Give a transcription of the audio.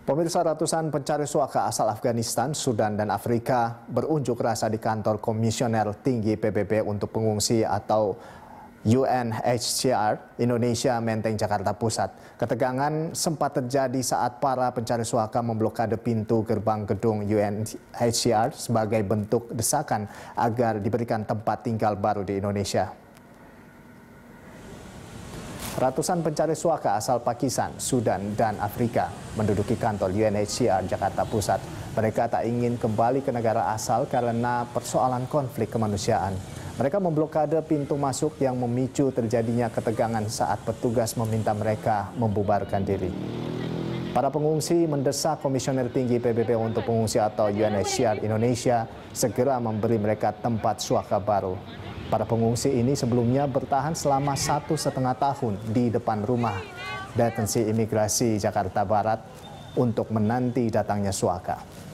Pemirsa ratusan pencari suaka asal Afghanistan, Sudan, dan Afrika berunjuk rasa di kantor Komisioner Tinggi PBB untuk Pengungsi atau UNHCR Indonesia Menteng Jakarta Pusat. Ketegangan sempat terjadi saat para pencari suaka memblokade pintu gerbang gedung UNHCR sebagai bentuk desakan agar diberikan tempat tinggal baru di Indonesia. Ratusan pencari suaka asal Pakistan, Sudan, dan Afrika menduduki kantor UNHCR Jakarta Pusat. Mereka tak ingin kembali ke negara asal karena persoalan konflik kemanusiaan. Mereka memblokade pintu masuk yang memicu terjadinya ketegangan saat petugas meminta mereka membubarkan diri. Para pengungsi mendesak Komisioner Tinggi PBB untuk Pengungsi atau UNHCR Indonesia segera memberi mereka tempat suaka baru. Para pengungsi ini sebelumnya bertahan selama satu setengah tahun di depan rumah detensi imigrasi Jakarta Barat untuk menanti datangnya suaka.